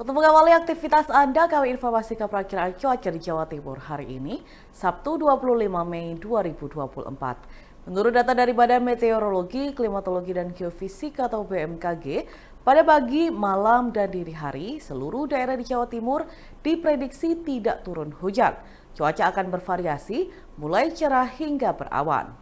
Untuk mengawali aktivitas Anda, kami informasikan perakhiran cuaca di Jawa Timur hari ini, Sabtu 25 Mei 2024. Menurut data dari Badan Meteorologi, Klimatologi dan Geofisika atau BMKG, pada pagi, malam, dan dini hari, seluruh daerah di Jawa Timur diprediksi tidak turun hujan. Cuaca akan bervariasi, mulai cerah hingga berawan.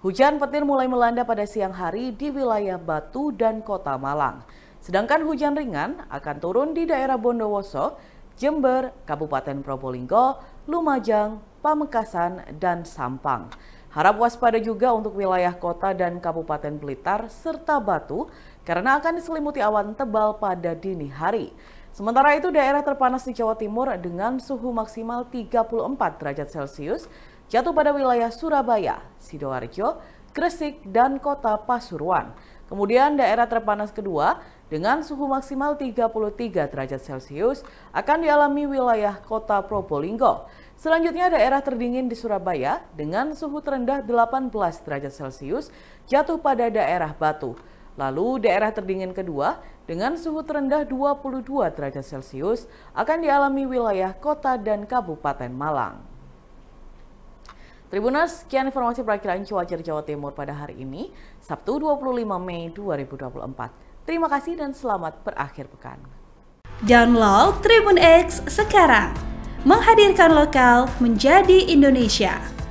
Hujan petir mulai melanda pada siang hari di wilayah Batu dan Kota Malang. Sedangkan hujan ringan akan turun di daerah Bondowoso, Jember, Kabupaten Probolinggo, Lumajang, Pamekasan, dan Sampang. Harap waspada juga untuk wilayah kota dan Kabupaten Blitar serta Batu karena akan diselimuti awan tebal pada dini hari. Sementara itu daerah terpanas di Jawa Timur dengan suhu maksimal 34 derajat Celcius jatuh pada wilayah Surabaya, Sidoarjo, Gresik, dan kota Pasuruan. Kemudian daerah terpanas kedua dengan suhu maksimal 33 derajat Celcius akan dialami wilayah kota Probolinggo. Selanjutnya daerah terdingin di Surabaya dengan suhu terendah 18 derajat Celcius jatuh pada daerah Batu. Lalu daerah terdingin kedua dengan suhu terendah 22 derajat Celcius akan dialami wilayah kota dan Kabupaten Malang. Tribunas, sekian informasi perakhiran cuaca di Jawa Timur pada hari ini, Sabtu 25 Mei 2024. Terima kasih dan selamat berakhir pekan. Download Tribun X sekarang. Menghadirkan lokal menjadi Indonesia.